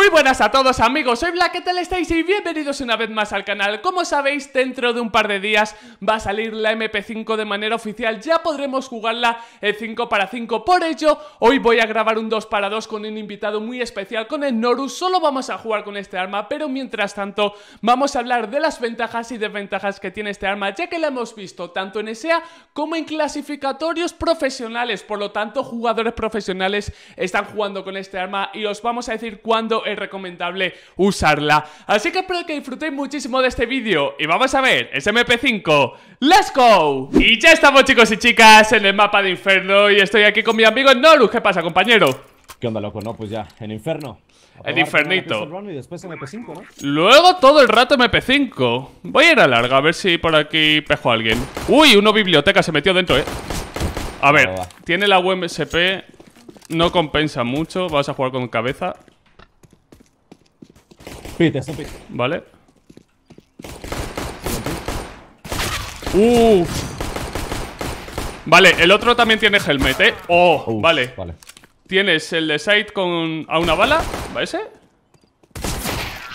Muy buenas a todos amigos, soy Black, ¿qué tal estáis? Y bienvenidos una vez más al canal. Como sabéis, dentro de un par de días va a salir la MP5 de manera oficial, ya podremos jugarla el 5 para 5. Por ello, hoy voy a grabar un 2 para 2 con un invitado muy especial, con el Norus. Solo vamos a jugar con este arma, pero mientras tanto vamos a hablar de las ventajas y desventajas que tiene este arma, ya que la hemos visto tanto en ESEA como en clasificatorios profesionales. Por lo tanto, jugadores profesionales están jugando con este arma y os vamos a decir cuándo recomendable usarla. Así que espero que disfrutéis muchísimo de este vídeo y vamos a ver mp 5 ¡Let's go! Y ya estamos chicos y chicas en el mapa de Inferno y estoy aquí con mi amigo Noru, ¿Qué pasa compañero? ¿Qué onda loco? No, pues ya, en Inferno. El infernito. Luego todo el rato MP5. Voy a ir a larga, a ver si por aquí pejo a alguien. Uy, uno biblioteca se metió dentro, eh. A ver, tiene la UMSP. No compensa mucho. Vamos a jugar con cabeza. Vale. Vale, el otro también tiene helmet, ¿eh? Oh, vale. Tienes el de side con a una bala. ¿Va ese?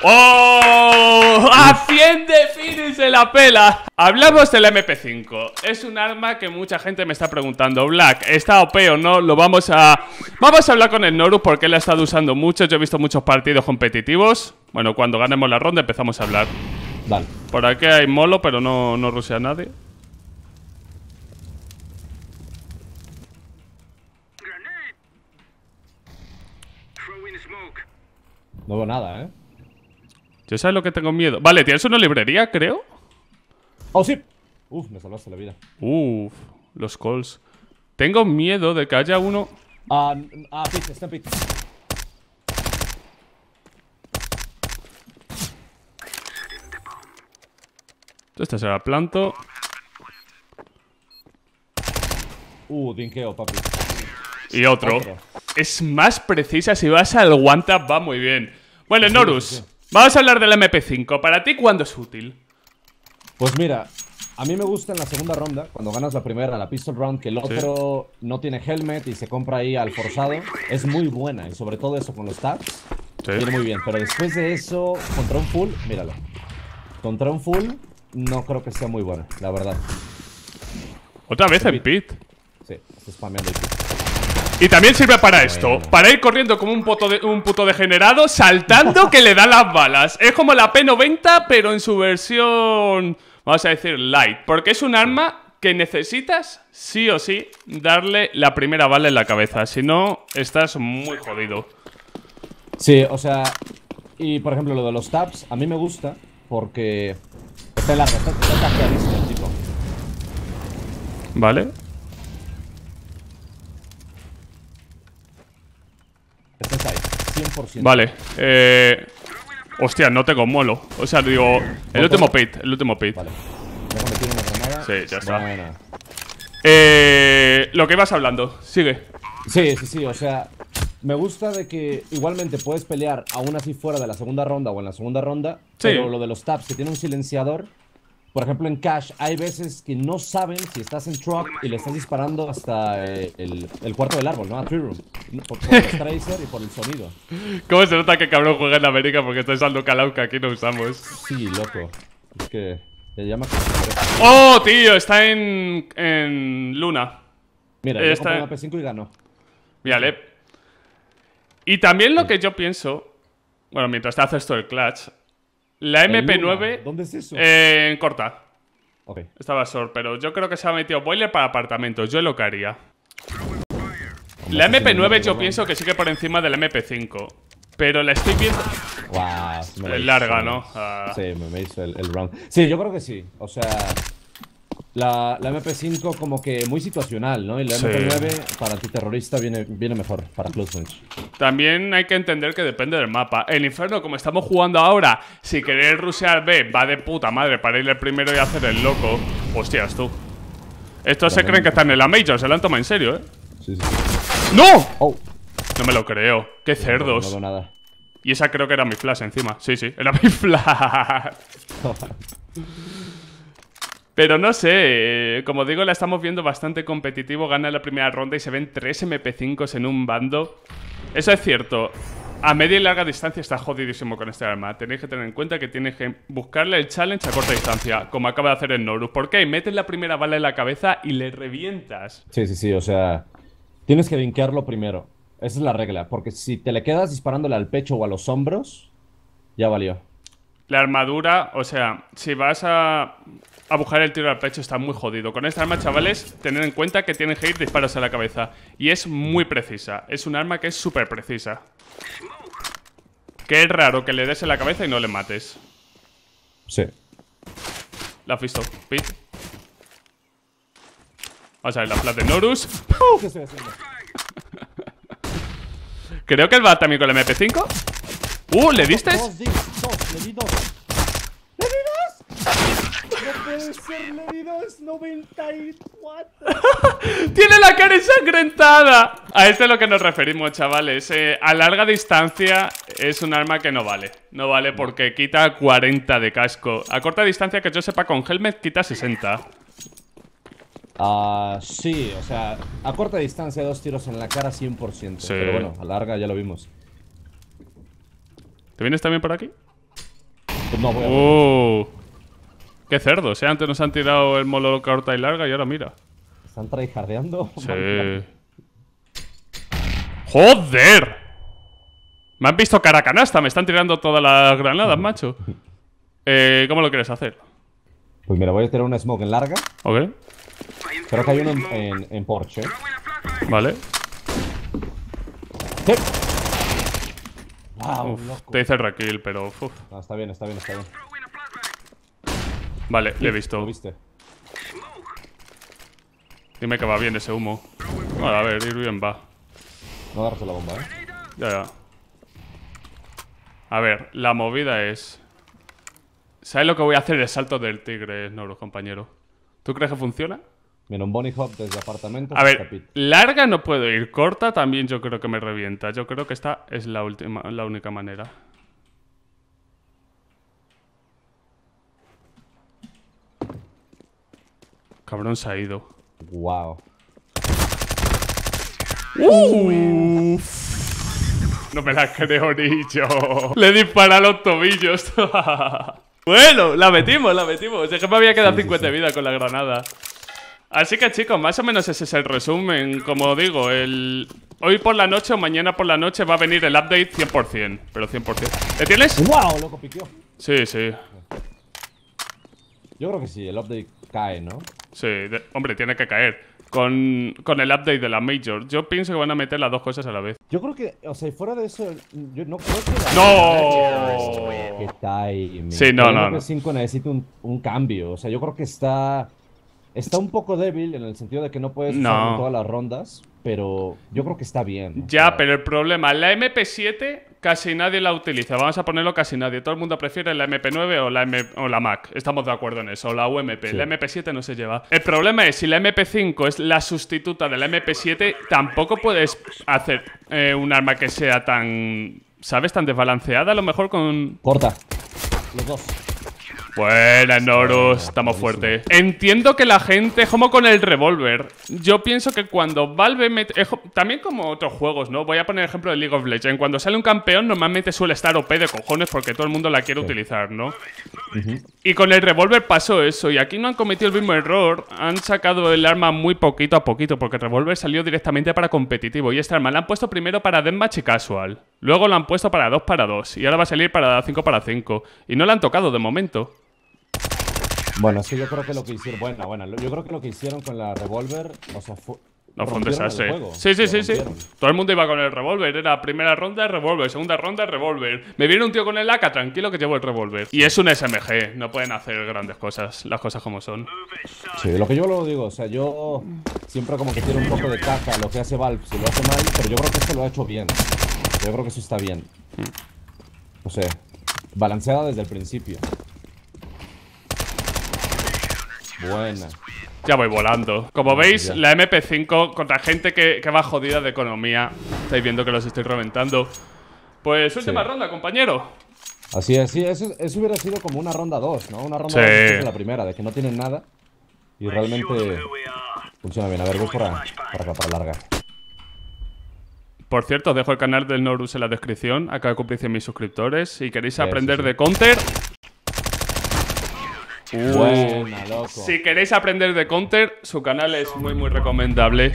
¡Oh! ¡Asciende Finis se la pela! Hablamos del MP5. Es un arma que mucha gente me está preguntando. Black, ¿está OP o no? Lo vamos a... Vamos a hablar con el Noru porque él ha estado usando mucho. Yo he visto muchos partidos competitivos. Bueno, cuando ganemos la ronda empezamos a hablar. Vale. Por aquí hay molo, pero no, no rusea nadie. No veo nada, ¿eh? Yo sabes lo que tengo miedo. Vale, tienes una librería, creo. ¡Oh, sí! Uf, me salvaste la vida. Uf, los calls. Tengo miedo de que haya uno. Ah, ah, está en pit. planto. Uh, dinkeo, papi. Y otro. Es más precisa si vas al guanta, va muy bien. Bueno, Norus, vamos a hablar del MP5. ¿Para ti cuándo es útil? Pues mira, a mí me gusta en la segunda ronda, cuando ganas la primera, la pistol round, que el otro no tiene helmet y se compra ahí al forzado. Es muy buena y sobre todo eso con los tabs. Viene muy bien. Pero después de eso, contra un full, míralo. Contra un full, no creo que sea muy buena, la verdad. ¿Otra vez en pit? Sí, está spameando el pit. Y también sirve para esto, para ir corriendo como un puto, un degenerado, saltando que le da las balas. Es como la P90, pero en su versión, vamos a decir, light, porque es un arma que necesitas sí o sí darle la primera bala en la cabeza, si no estás muy jodido. Sí, o sea, y por ejemplo lo de los tabs, a mí me gusta porque está en la tipo. Vale. 100%. Vale, eh... Hostia, no tengo molo. O sea, digo... El último pit, el último pit. Vale. Una sí, ya está. Eh... Lo que ibas hablando, sigue. Sí, sí, sí, o sea... Me gusta de que igualmente puedes pelear aún así fuera de la segunda ronda o en la segunda ronda. Pero lo de los taps, que tiene un silenciador por ejemplo, en cash, hay veces que no saben si estás en truck y le estás disparando hasta eh, el, cuarto del árbol, ¿no? A Tree Room. Por, el tracer y por el sonido. ¿Cómo se nota que cabrón juega en América porque está usando calauca que aquí no usamos? Sí, loco. Es que. llama. ¡Oh, tío! Está en. en Luna. Mira, eh, está en P5 y ganó. Mírale. Y también lo que yo pienso. Bueno, mientras te haces todo el clutch. La MP9. ¿Dónde es eso? Eh, en Corta. Ok. Estaba sor, pero yo creo que se ha metido boiler para apartamentos. Yo lo que haría. La MP9 yo pienso que sigue por encima de la MP5. Pero la estoy viendo. es larga, ¿no? Ah. Sí, me, hizo el round. Sí, yo creo que sí. O sea la, MP5 como que muy situacional, ¿no? Y la MP9 para antiterrorista viene, viene mejor, para close range. También hay que entender que depende del mapa. El Inferno, como estamos jugando ahora, si querés rusear B, va de puta madre para ir el primero y hacer el loco. Hostias, tú. Estos se creen que están en la Major, se la han tomado en serio, ¿eh? ¡No! Oh. No me lo creo. ¡Qué cerdos! No, nada. Y esa creo que era mi flash encima. Sí, sí, era mi flash. Pero no sé, eh, como digo, la estamos viendo bastante competitivo. Gana la primera ronda y se ven tres MP5s en un bando. Eso es cierto. A media y larga distancia está jodidísimo con este arma. Tenéis que tener en cuenta que tienes que buscarle el challenge a corta distancia, como acaba de hacer el Norus. ¿Por qué? Metes la primera bala en la cabeza y le revientas. Sí, sí, sí. O sea, tienes que vinquearlo primero. Esa es la regla. Porque si te le quedas disparándole al pecho o a los hombros, ya valió. La armadura, o sea, si vas a Abujar el tiro al pecho está muy jodido. Con esta arma, chavales, tened en cuenta que tienen que ir disparos a la cabeza. Y es muy precisa. Es un arma que es súper precisa. Qué raro que le des en la cabeza y no le mates. Sí. La has visto, Pete. Vamos a ver, la flat de Norus. Creo que él va también con el MP5. ¡Uh! ¿Le diste? le di Tiene la cara ensangrentada. A este es lo que nos referimos, chavales. Eh, a larga distancia es un arma que no vale. No vale porque quita 40 de casco. A corta distancia, que yo sepa, con helmet quita 60. Ah, sí, o sea, a corta distancia dos tiros en la cara 100%. Pero bueno, a larga ya lo vimos. ¿Te vienes también por aquí? no, voy a... Uh. Qué cerdo, o sea, antes nos han tirado el molo corta y larga y ahora mira. ¿Están traijardeando? Sí. ¡Joder! Me han visto cara canasta, me están tirando todas las granadas, macho. Eh, ¿Cómo lo quieres hacer? Pues mira, voy a tirar una smoke en larga. Ok. Creo que hay uno en, en, Porsche. Vale. te hice el pero. está bien, está bien, está bien. Vale, le he visto. viste. Dime que va bien ese humo. Vale, a ver, ir bien va. No agarras la bomba, eh. Ya, ya. A ver, la movida es. ¿Sabes lo que voy a hacer El salto del tigre, Noro, compañero? ¿Tú crees que funciona? Mira, un bunny hop desde apartamento. A ver, larga no puedo ir, corta también yo creo que me revienta. Yo creo que esta es la, última, la única manera. cabrón se ha ido. Wow. No me la creo ni yo. Le dispara los tobillos. bueno, la metimos, la metimos. Es que me había quedado 50 vida con la granada. Así que chicos, más o menos ese es el resumen. Como digo, el... Hoy por la noche o mañana por la noche va a venir el update 100%, pero 100%. ¿Le tienes? ¡Wow! Loco, piqueó. Sí, sí. Yo creo que sí, el update cae, ¿no? Sí, hombre, tiene que caer. Con, el update de la Major, yo pienso que van a meter las dos cosas a la vez. Yo creo que, o sea, fuera de eso, yo no creo que. ¡No! Sí, no, no. mp 5 necesita un, cambio. O sea, yo creo que está. Está un poco débil en el sentido de que no puedes todas las rondas, pero yo creo que está bien. Ya, pero el problema, la MP7 casi nadie la utiliza. Vamos a ponerlo casi nadie. Todo el mundo prefiere la MP9 o la, o la Mac. Estamos de acuerdo en eso. O la UMP. La MP7 no se lleva. El problema es, si la MP5 es la sustituta de la MP7, tampoco puedes hacer eh, un arma que sea tan... ¿Sabes? Tan desbalanceada a lo mejor con... Corta. Los dos. Buena, Norus. Estamos fuertes. Entiendo que la gente como con el revólver. Yo pienso que cuando Valve mete... también como otros juegos, ¿no? Voy a poner el ejemplo de League of Legends. Cuando sale un campeón, normalmente suele estar OP de cojones porque todo el mundo la quiere utilizar, ¿no? Y con el revólver pasó eso. Y aquí no han cometido el mismo error. Han sacado el arma muy poquito a poquito porque el revólver salió directamente para competitivo. Y esta arma la han puesto primero para deathmatch y casual. Luego la han puesto para 2 para 2. Y ahora va a salir para 5 para 5. Y no la han tocado de momento. Bueno, sí, yo creo que lo que hicieron. Bueno, bueno, yo creo que lo que hicieron con la revólver. O sea, fue. No, fue un desastre. Sí, sí, sí, sí. Todo el mundo iba con el revólver. Era primera ronda, revólver. Segunda ronda, revólver. Me viene un tío con el AK, tranquilo que llevo el revólver. Y es un SMG. No pueden hacer grandes cosas. Las cosas como son. Sí, lo que yo lo digo. O sea, yo siempre como que quiero un poco de caja lo que hace Valve. Si lo hace mal, pero yo creo que esto lo ha hecho bien. Yo creo que eso está bien. No mm. sé. Balanceada desde el principio. Buena. Ya voy volando. Como veis, la MP5 contra gente que, que, va jodida de economía. Estáis viendo que los estoy reventando. Pues última ronda, compañero. Así es, sí. Eso, hubiera sido como una ronda 2, ¿no? Una ronda 2 la primera, de que no tienen nada. Y realmente funciona bien. A ver, voy para, acá, para larga. Por cierto, os dejo el canal del Norus en la descripción. Acá de 100.000 suscriptores. Si queréis aprender de Counter, si queréis aprender de Counter, su canal es muy, muy recomendable.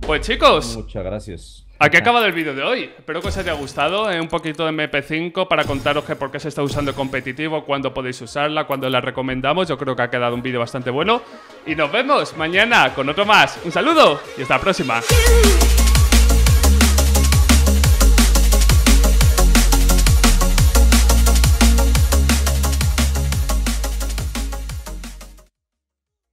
Pues chicos. Muchas gracias. Aquí acaba el vídeo de hoy. Espero que os haya gustado. Eh, un poquito de MP5 para contaros que por qué se está usando competitivo, cuándo podéis usarla, cuándo la recomendamos. Yo creo que ha quedado un vídeo bastante bueno. Y nos vemos mañana con otro más. Un saludo y hasta la próxima.